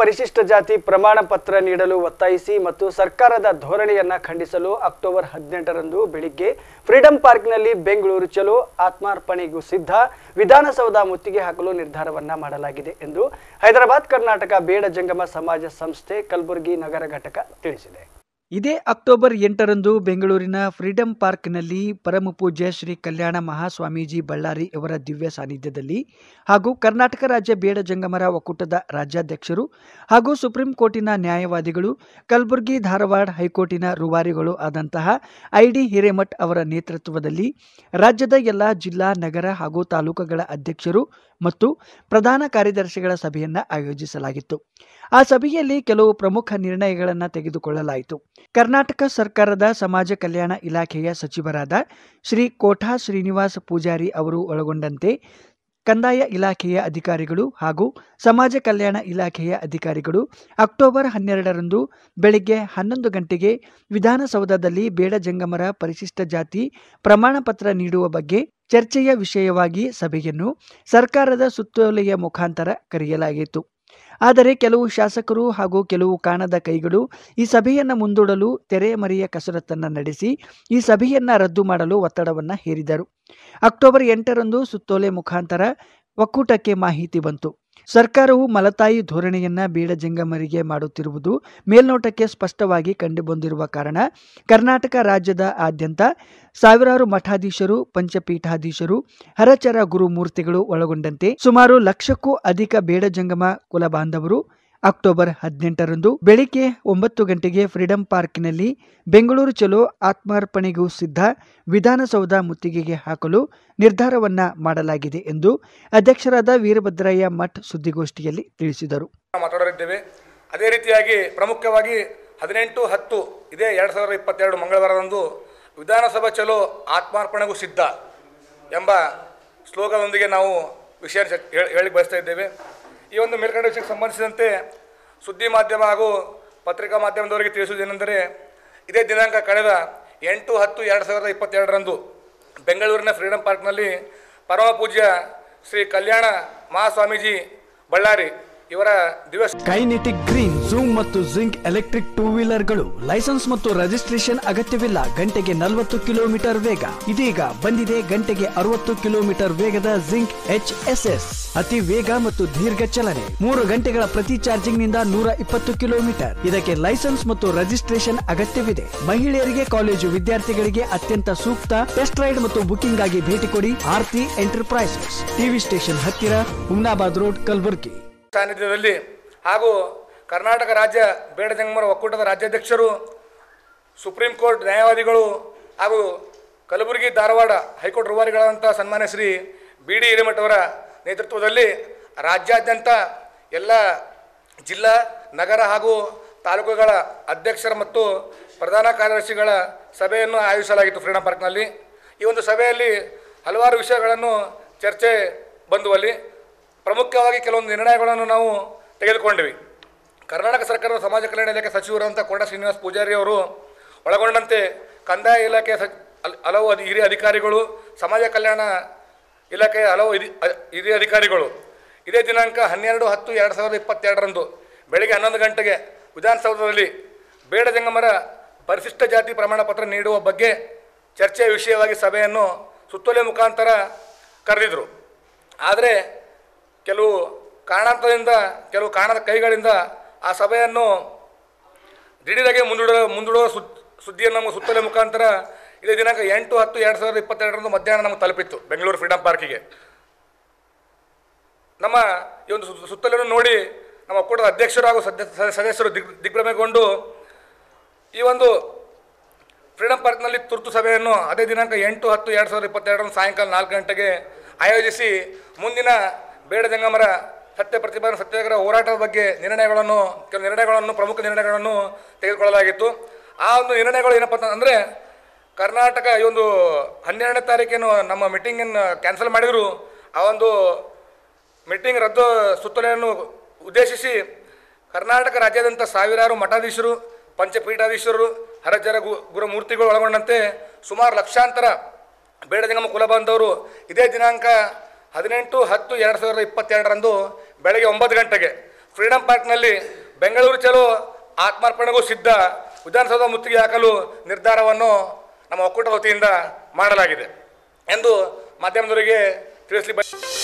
ಪರಿಶಿಷ್ಟ ಜಾತಿ ಪ್ರಮಾಣ ಪತ್ರ ನೀಡಲು ಒತ್ತಾಯಿಸಿ ಮತ್ತು ಸರ್ಕಾರದ ಧೋರಣೆಯನ್ನ ಖಂಡಿಸಲು ಅಕ್ಟೋಬರ್ ಹದಿನೆಂಟರಂದು ಬೆಳಿಗ್ಗೆ ಫ್ರೀಡಂ ಪಾರ್ಕ್ನಲ್ಲಿ ಬೆಂಗಳೂರು ಚಲೋ ಆತ್ಮಾರ್ಪಣೆಗೂ ಸಿದ್ಧ ವಿಧಾನಸೌಧ ಮುತ್ತಿಗೆ ಹಾಕಲು ನಿರ್ಧಾರವನ್ನ ಮಾಡಲಾಗಿದೆ ಎಂದು ಹೈದರಾಬಾದ್ ಕರ್ನಾಟಕ ಬೇಡ ಜಂಗಮ ಸಮಾಜ ಸಂಸ್ಥೆ ಕಲಬುರಗಿ ನಗರ ಘಟಕ ತಿಳಿಸಿದೆ ಇದೇ ಅಕ್ಟೋಬರ್ ಎಂಟರಂದು ಬೆಂಗಳೂರಿನ ಫ್ರೀಡಂ ಪಾರ್ಕ್ನಲ್ಲಿ ಪರಮಪೂಜ್ಯ ಶ್ರೀ ಕಲ್ಯಾಣ ಮಹಾಸ್ವಾಮೀಜಿ ಬಳ್ಳಾರಿ ಅವರ ದಿವ್ಯ ಸಾನ್ನಿಧ್ಯದಲ್ಲಿ ಹಾಗೂ ಕರ್ನಾಟಕ ರಾಜ್ಯ ಬೇಡ ಜಂಗಮರ ಒಕ್ಕೂಟದ ರಾಜ್ಯಾಧ್ಯಕ್ಷರು ಹಾಗೂ ಸುಪ್ರೀಂ ಕೋರ್ಟಿನ ನ್ಯಾಯವಾದಿಗಳು ಕಲಬುರಗಿ ಧಾರವಾಡ ಹೈಕೋರ್ಟಿನ ರೂವಾರಿಗಳು ಆದಂತಹ ಐಡಿ ಹಿರೇಮಠ್ ಅವರ ನೇತೃತ್ವದಲ್ಲಿ ರಾಜ್ಯದ ಎಲ್ಲ ಜಿಲ್ಲಾ ನಗರ ಹಾಗೂ ತಾಲೂಕುಗಳ ಅಧ್ಯಕ್ಷರು ಮತ್ತು ಪ್ರಧಾನ ಕಾರ್ಯದರ್ಶಿಗಳ ಸಭೆಯನ್ನು ಆಯೋಜಿಸಲಾಗಿತ್ತು ಆ ಸಭೆಯಲ್ಲಿ ಕೆಲವು ಪ್ರಮುಖ ನಿರ್ಣಯಗಳನ್ನು ತೆಗೆದುಕೊಳ್ಳಲಾಯಿತು ಕರ್ನಾಟಕ ಸರ್ಕಾರದ ಸಮಾಜ ಕಲ್ಯಾಣ ಇಲಾಖೆಯ ಸಚಿವರಾದ ಶ್ರೀ ಕೋಠಾ ಶ್ರೀನಿವಾಸ ಪೂಜಾರಿ ಅವರು ಒಳಗೊಂಡಂತೆ ಕಂದಾಯ ಇಲಾಖೆಯ ಅಧಿಕಾರಿಗಳು ಹಾಗೂ ಸಮಾಜ ಕಲ್ಯಾಣ ಇಲಾಖೆಯ ಅಧಿಕಾರಿಗಳು ಅಕ್ಟೋಬರ್ ಹನ್ನೆರಡರಂದು ಬೆಳಗ್ಗೆ ಹನ್ನೊಂದು ಗಂಟೆಗೆ ವಿಧಾನಸೌಧದಲ್ಲಿ ಬೇಡ ಜಂಗಮರ ಪರಿಶಿಷ್ಟ ಜಾತಿ ಪ್ರಮಾಣ ಪತ್ರ ನೀಡುವ ಬಗ್ಗೆ ಚರ್ಚೆಯ ವಿಷಯವಾಗಿ ಸಭೆಯನ್ನು ಸರ್ಕಾರದ ಸುತ್ತೋಲೆಯ ಮುಖಾಂತರ ಕರೆಯಲಾಯಿತು ಆದರೆ ಕೆಲವು ಶಾಸಕರು ಹಾಗೂ ಕೆಲವು ಕಾಣದ ಕೈಗಳು ಈ ಸಭೆಯನ್ನು ಮುಂದೂಡಲು ತೆರೆಮರೆಯ ಕಸರತ್ತನ್ನು ನಡೆಸಿ ಈ ಸಭೆಯನ್ನು ರದ್ದು ಮಾಡಲು ಒತ್ತಡವನ್ನು ಹೇರಿದರು ಅಕ್ಟೋಬರ್ ಎಂಟರಂದು ಸುತ್ತೋಲೆ ಮುಖಾಂತರ ಒಕ್ಕೂಟಕ್ಕೆ ಮಾಹಿತಿ ಬಂತು ಸರ್ಕಾರವು ಮಲತಾಯಿ ಧೋರಣೆಯನ್ನ ಬೀಡ ಜಂಗಮರಿಗೆ ಮಾಡುತ್ತಿರುವುದು ಮೇಲ್ನೋಟಕ್ಕೆ ಸ್ಪಷ್ಟವಾಗಿ ಕಂಡುಬಂದಿರುವ ಕಾರಣ ಕರ್ನಾಟಕ ರಾಜ್ಯದ ಆದ್ಯಂತ ಸಾವಿರಾರು ಮಠಾಧೀಶರು ಪಂಚಪೀಠಾಧೀಶರು ಹರಚರ ಗುರುಮೂರ್ತಿಗಳು ಒಳಗೊಂಡಂತೆ ಸುಮಾರು ಲಕ್ಷಕ್ಕೂ ಅಧಿಕ ಬೇಡ ಜಂಗಮ ಕುಲ ಬಾಂಧವರು ಅಕ್ಟೋಬರ್ ಹದಿನೆಂಟರಂದು ಬೆಳಿಗ್ಗೆ ಒಂಬತ್ತು ಗಂಟೆಗೆ ಫ್ರೀಡಂ ಪಾರ್ಕ್ನಲ್ಲಿ ಬೆಂಗಳೂರು ಚಲೋ ಆತ್ಮಾರ್ಪಣೆಗೂ ಸಿದ್ಧ ವಿಧಾನಸೌಧ ಮುತ್ತಿಗೆಗೆ ಹಾಕಲು ನಿರ್ಧಾರವನ್ನ ಮಾಡಲಾಗಿದೆ ಎಂದು ಅಧ್ಯಕ್ಷರಾದ ವೀರಭದ್ರಯ್ಯ ಮಠ್ ಸುದ್ದಿಗೋಷ್ಠಿಯಲ್ಲಿ ತಿಳಿಸಿದರು ಮಾತಾಡಲಿದ್ದೇವೆ ಅದೇ ರೀತಿಯಾಗಿ ಪ್ರಮುಖವಾಗಿ ಹದಿನೆಂಟು ಹತ್ತು ಇದೇ ಎರಡು ಸಾವಿರದ ಇಪ್ಪತ್ತೆರಡು ಮಂಗಳವಾರದಂದು ವಿಧಾನಸಭಾ ಚಲೋ ಆತ್ಮಾರ್ಪಣೆಗೂ ಸಿದ್ಧ ಎಂಬ ಶ್ಲೋಗದೊಂದಿಗೆ ನಾವು ವಿಷಯ ಹೇಳಿ ಬಯಸ್ತಾ ಇದ್ದೇವೆ ಈ ಒಂದು ಮೇಲ್ಕಂಡ ವಿಷಯಕ್ಕೆ ಸಂಬಂಧಿಸಿದಂತೆ ಸುದ್ದಿ ಮಾಧ್ಯಮ ಹಾಗೂ ಪತ್ರಿಕಾ ಮಾಧ್ಯಮದವರಿಗೆ ತಿಳಿಸುವುದೇನೆಂದರೆ ಇದೇ ದಿನಾಂಕ ಕಳೆದ ಎಂಟು ಹತ್ತು ಎರಡು ಸಾವಿರದ ಇಪ್ಪತ್ತೆರಡರಂದು ಬೆಂಗಳೂರಿನ ಫ್ರೀಡಂ ಪಾರ್ಕ್ನಲ್ಲಿ ಪರಮ ಪೂಜ್ಯ ಶ್ರೀ ಕಲ್ಯಾಣ ಮಹಾಸ್ವಾಮೀಜಿ ಬಳ್ಳಾರಿ ಇವರ ದಿವಸ ಕೈನೆಟಿಕ್ ಗ್ರೀನ್ ಜೂಮ್ ಮತ್ತು ಜಿಂಕ್ ಎಲೆಕ್ಟ್ರಿಕ್ ಟೂ ವೀಲರ್ಗಳು ಲೈಸೆನ್ಸ್ ಮತ್ತು ರಿಜಿಸ್ಟ್ರೇಷನ್ ಅಗತ್ಯವಿಲ್ಲ ಗಂಟೆಗೆ ನಲವತ್ತು ಕಿಲೋಮೀಟರ್ ವೇಗ ಇದೀಗ ಬಂದಿದೆ ಗಂಟೆಗೆ ಅರವತ್ತು ಕಿಲೋಮೀಟರ್ ವೇಗದ ಜಿಂಕ್ ಎಚ್ ಎಸ್ ಎಸ್ ಅತಿ ವೇಗ ಮತ್ತು ದೀರ್ಘ ಚಲನೆ ಮೂರು ಗಂಟೆಗಳ ಪ್ರತಿ ಚಾರ್ಜಿಂಗ್ ನಿಂದ ನೂರ ಇಪ್ಪತ್ತು ಕಿಲೋಮೀಟರ್ ಇದಕ್ಕೆ ಲೈಸೆನ್ಸ್ ಮತ್ತು ರಿಜಿಸ್ಟ್ರೇಷನ್ ಅಗತ್ಯವಿದೆ ಮಹಿಳೆಯರಿಗೆ ಕಾಲೇಜು ವಿದ್ಯಾರ್ಥಿಗಳಿಗೆ ಅತ್ಯಂತ ಸೂಕ್ತ ಟೆಸ್ಟ್ ರೈಡ್ ಮತ್ತು ಬುಕಿಂಗ್ ಆಗಿ ಭೇಟಿ ಕೊಡಿ ಆರ್ತಿ ಎಂಟರ್ಪ್ರೈಸಸ್ ಟಿವಿ ಸ್ಟೇಷನ್ ಹತ್ತಿರ ಹುಮ್ನಾಬಾದ್ ರೋಡ್ ಕಲಬುರ್ಗಿ ಸಾನ್ನಿಧ್ಯದಲ್ಲಿ ಹಾಗೂ ಕರ್ನಾಟಕ ರಾಜ್ಯ ಜಂಗಮರ ಒಕ್ಕೂಟದ ರಾಜ್ಯಾಧ್ಯಕ್ಷರು ಸುಪ್ರೀಂ ಕೋರ್ಟ್ ನ್ಯಾಯವಾದಿಗಳು ಹಾಗೂ ಕಲಬುರಗಿ ಧಾರವಾಡ ಹೈಕೋರ್ಟ್ ರೂವಾರಿಗಳಾದಂಥ ಸನ್ಮಾನ್ಯ ಶ್ರೀ ಬಿ ಡಿ ಹಿರೇಮಠವರ ನೇತೃತ್ವದಲ್ಲಿ ರಾಜ್ಯಾದ್ಯಂತ ಎಲ್ಲ ಜಿಲ್ಲಾ ನಗರ ಹಾಗೂ ತಾಲೂಕುಗಳ ಅಧ್ಯಕ್ಷರ ಮತ್ತು ಪ್ರಧಾನ ಕಾರ್ಯದರ್ಶಿಗಳ ಸಭೆಯನ್ನು ಆಯೋಜಿಸಲಾಗಿತ್ತು ಫ್ರೀಡಂ ಪಾರ್ಕ್ನಲ್ಲಿ ಈ ಒಂದು ಸಭೆಯಲ್ಲಿ ಹಲವಾರು ವಿಷಯಗಳನ್ನು ಚರ್ಚೆ ಬಂದುವಲ್ಲಿ ಪ್ರಮುಖವಾಗಿ ಕೆಲವೊಂದು ನಿರ್ಣಯಗಳನ್ನು ನಾವು ತೆಗೆದುಕೊಂಡಿವಿ ಕರ್ನಾಟಕ ಸರ್ಕಾರದ ಸಮಾಜ ಕಲ್ಯಾಣ ಇಲಾಖೆ ಸಚಿವರು ಅಂತ ಕೋಟ ಶ್ರೀನಿವಾಸ ಪೂಜಾರಿ ಅವರು ಒಳಗೊಂಡಂತೆ ಕಂದಾಯ ಇಲಾಖೆಯ ಸ ಹಲವು ಅಧಿ ಹಿರಿಯ ಅಧಿಕಾರಿಗಳು ಸಮಾಜ ಕಲ್ಯಾಣ ಇಲಾಖೆಯ ಹಲವು ಹಿರಿಯ ಅಧಿಕಾರಿಗಳು ಇದೇ ದಿನಾಂಕ ಹನ್ನೆರಡು ಹತ್ತು ಎರಡು ಸಾವಿರದ ಇಪ್ಪತ್ತೆರಡರಂದು ಬೆಳಗ್ಗೆ ಹನ್ನೊಂದು ಗಂಟೆಗೆ ವಿಧಾನಸೌಧದಲ್ಲಿ ಬೇಡ ಜಂಗಮರ ಪರಿಶಿಷ್ಟ ಜಾತಿ ಪ್ರಮಾಣ ಪತ್ರ ನೀಡುವ ಬಗ್ಗೆ ಚರ್ಚೆಯ ವಿಷಯವಾಗಿ ಸಭೆಯನ್ನು ಸುತ್ತೋಲೆ ಮುಖಾಂತರ ಕರೆದಿದ್ದರು ಆದರೆ ಕೆಲವು ಕಾರಣಾಂತರದಿಂದ ಕೆಲವು ಕಾರಣದ ಕೈಗಳಿಂದ ಆ ಸಭೆಯನ್ನು ದಿಢೀರಾಗಿ ಮುಂದೂಡ ಮುಂದೂಡುವ ಸುದ್ ಸುದ್ದಿಯನ್ನು ನಮಗೆ ಸುತ್ತಲೇ ಮುಖಾಂತರ ಇದೇ ದಿನಾಂಕ ಎಂಟು ಹತ್ತು ಎರಡು ಸಾವಿರದ ಇಪ್ಪತ್ತೆರಡರಂದು ಮಧ್ಯಾಹ್ನ ನಮಗೆ ತಲುಪಿತ್ತು ಬೆಂಗಳೂರು ಫ್ರೀಡಮ್ ಪಾರ್ಕಿಗೆ ನಮ್ಮ ಈ ಒಂದು ಸುತ್ತಲೂ ನೋಡಿ ನಮ್ಮ ಒಕ್ಕೂಟದ ಅಧ್ಯಕ್ಷರು ಹಾಗೂ ಸದಸ್ಯರು ದಿಗ್ ದಿಗ್ಭ್ರಮೆಗೊಂಡು ಈ ಒಂದು ಫ್ರೀಡಂ ಪಾರ್ಕ್ನಲ್ಲಿ ತುರ್ತು ಸಭೆಯನ್ನು ಅದೇ ದಿನಾಂಕ ಎಂಟು ಹತ್ತು ಎರಡು ಸಾವಿರದ ಇಪ್ಪತ್ತೆರಡರಂದು ಸಾಯಂಕಾಲ ನಾಲ್ಕು ಗಂಟೆಗೆ ಆಯೋಜಿಸಿ ಮುಂದಿನ ಬೇಡ ಜಂಗಮರ ಸತ್ಯ ಪ್ರತಿಭಾ ಸತ್ಯಾಗ್ರಹ ಹೋರಾಟದ ಬಗ್ಗೆ ನಿರ್ಣಯಗಳನ್ನು ಕೆಲವು ನಿರ್ಣಯಗಳನ್ನು ಪ್ರಮುಖ ನಿರ್ಣಯಗಳನ್ನು ತೆಗೆದುಕೊಳ್ಳಲಾಗಿತ್ತು ಆ ಒಂದು ನಿರ್ಣಯಗಳು ಏನಪ್ಪ ಅಂತಂದರೆ ಕರ್ನಾಟಕ ಈ ಒಂದು ಹನ್ನೆರಡನೇ ತಾರೀಕೇನು ನಮ್ಮ ಮೀಟಿಂಗನ್ನು ಕ್ಯಾನ್ಸಲ್ ಮಾಡಿದರು ಆ ಒಂದು ಮೀಟಿಂಗ್ ರದ್ದು ಸುತ್ತಲೆಯನ್ನು ಉದ್ದೇಶಿಸಿ ಕರ್ನಾಟಕ ರಾಜ್ಯಾದ್ಯಂತ ಸಾವಿರಾರು ಮಠಾಧೀಶರು ಪಂಚಪೀಠಾಧೀಶರು ಹರಜರ ಗು ಗುರುಮೂರ್ತಿಗಳು ಒಳಗೊಂಡಂತೆ ಸುಮಾರು ಲಕ್ಷಾಂತರ ಬೇಡಜಂಗಮ ಕುಲ ಬಾಂಧವರು ಇದೇ ದಿನಾಂಕ ಹದಿನೆಂಟು ಹತ್ತು ಎರಡು ಸಾವಿರದ ಇಪ್ಪತ್ತೆರಡರಂದು ಬೆಳಗ್ಗೆ ಒಂಬತ್ತು ಗಂಟೆಗೆ ಫ್ರೀಡಂ ಪಾರ್ಕ್ನಲ್ಲಿ ಬೆಂಗಳೂರು ಚಲೋ ಆತ್ಮಾರ್ಪಣೆಗೂ ಸಿದ್ಧ ವಿಧಾನಸೌಧ ಮುತ್ತಿಗೆ ಹಾಕಲು ನಿರ್ಧಾರವನ್ನು ನಮ್ಮ ಒಕ್ಕೂಟ ವತಿಯಿಂದ ಮಾಡಲಾಗಿದೆ ಎಂದು ಮಾಧ್ಯಮದವರಿಗೆ ತಿಳಿಸಲಿ ಬ